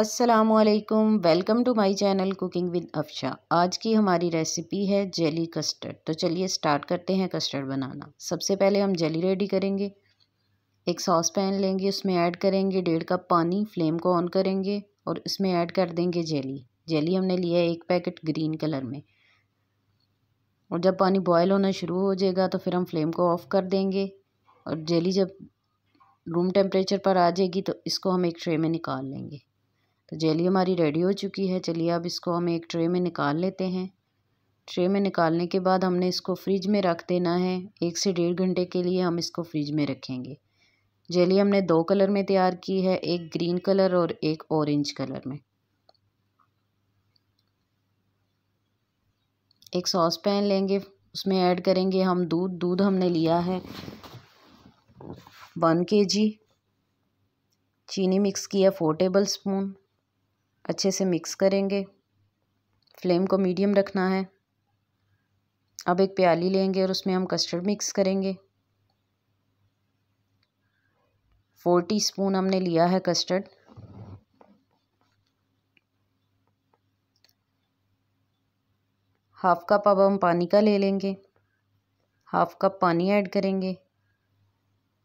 असलकम welcome to my channel cooking with Afsha आज की हमारी रेसिपी है जेली कस्टर्ड तो चलिए स्टार्ट करते हैं कस्टर्ड बनाना सबसे पहले हम जेली रेडी करेंगे एक सॉस पैन लेंगे उसमें ऐड करेंगे डेढ़ कप पानी फ्लेम को ऑन करेंगे और इसमें ऐड कर देंगे जेली जेली हमने लिया है एक पैकेट ग्रीन कलर में और जब पानी बॉयल होना शुरू हो जाएगा तो फिर हम फ्लेम को ऑफ़ कर देंगे और जेली जब रूम टेम्परेचर पर आ जाएगी तो इसको हम एक ट्रे में निकाल लेंगे तो जेली हमारी रेडी हो चुकी है चलिए अब इसको हम एक ट्रे में निकाल लेते हैं ट्रे में निकालने के बाद हमने इसको फ्रिज में रख देना है एक से डेढ़ घंटे के लिए हम इसको फ्रिज में रखेंगे जेली हमने दो कलर में तैयार की है एक ग्रीन कलर और एक ऑरेंज कलर में एक सॉस पैन लेंगे उसमें ऐड करेंगे हम दूध दूध हमने लिया है वन के जी चीनी मिक्स किया फोर टेबल स्पून अच्छे से मिक्स करेंगे फ्लेम को मीडियम रखना है अब एक प्याली लेंगे और उसमें हम कस्टर्ड मिक्स करेंगे फोर टीस्पून हमने लिया है कस्टर्ड हाफ कप अब हम पानी का ले लेंगे हाफ कप पानी ऐड करेंगे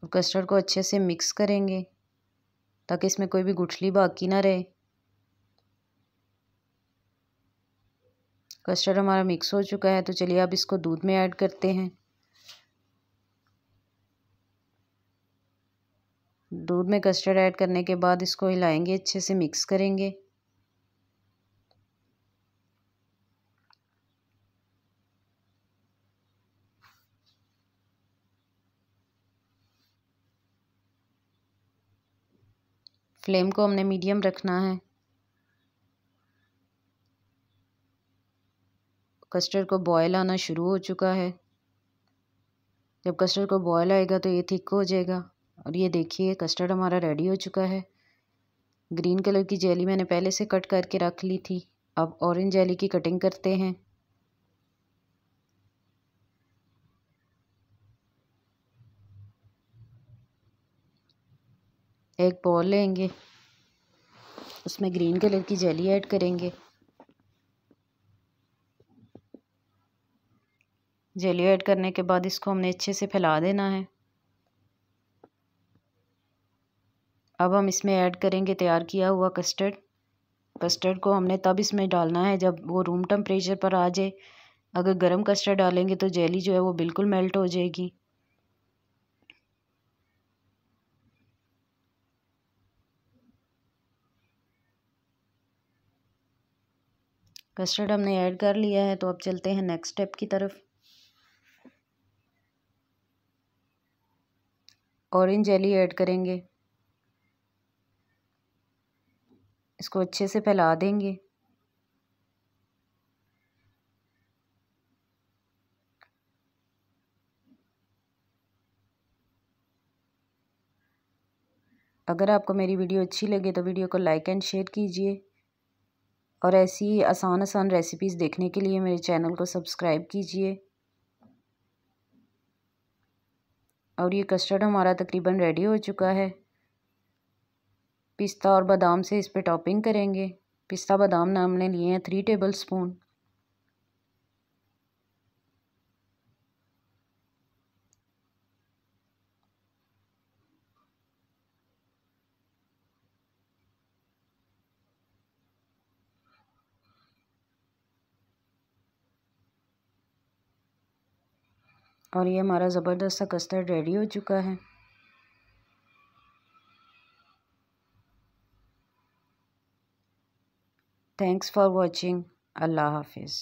और कस्टर्ड को अच्छे से मिक्स करेंगे ताकि इसमें कोई भी गुठली बाकी ना रहे कस्टर्ड हमारा मिक्स हो चुका है तो चलिए अब इसको दूध में ऐड करते हैं दूध में कस्टर्ड ऐड करने के बाद इसको हिलाएंगे अच्छे से मिक्स करेंगे फ्लेम को हमने मीडियम रखना है कस्टर्ड को बॉयल आना शुरू हो चुका है जब कस्टर्ड को बॉयल आएगा तो ये थिक हो जाएगा और ये देखिए कस्टर्ड हमारा रेडी हो चुका है ग्रीन कलर की जेली मैंने पहले से कट करके रख ली थी अब ऑरेंज जेली की कटिंग करते हैं एक बॉल लेंगे उसमें ग्रीन कलर की जेली ऐड करेंगे जेली ऐड करने के बाद इसको हमने अच्छे से फैला देना है अब हम इसमें ऐड करेंगे तैयार किया हुआ कस्टर्ड कस्टर्ड को हमने तब इसमें डालना है जब वो रूम टेम्परेचर पर आ जाए अगर गर्म कस्टर्ड डालेंगे तो जेली जो है वो बिल्कुल मेल्ट हो जाएगी कस्टर्ड हमने ऐड कर लिया है तो अब चलते हैं नेक्स्ट स्टेप की तरफ ऑरेंज जेली ऐड करेंगे इसको अच्छे से फैला देंगे अगर आपको मेरी वीडियो अच्छी लगे तो वीडियो को लाइक एंड शेयर कीजिए और ऐसी आसान आसान रेसिपीज़ देखने के लिए मेरे चैनल को सब्सक्राइब कीजिए और ये कस्टर्ड हमारा तकरीबन रेडी हो चुका है पिस्ता और बादाम से इस पे टॉपिंग करेंगे पिस्ता बादाम हमने लिए हैं थ्री टेबल स्पून और ये हमारा ज़बरदस्त सा कस्टर्ड रेडी हो चुका है थैंक्स फॉर वॉचिंग अल्लाह हाफिज़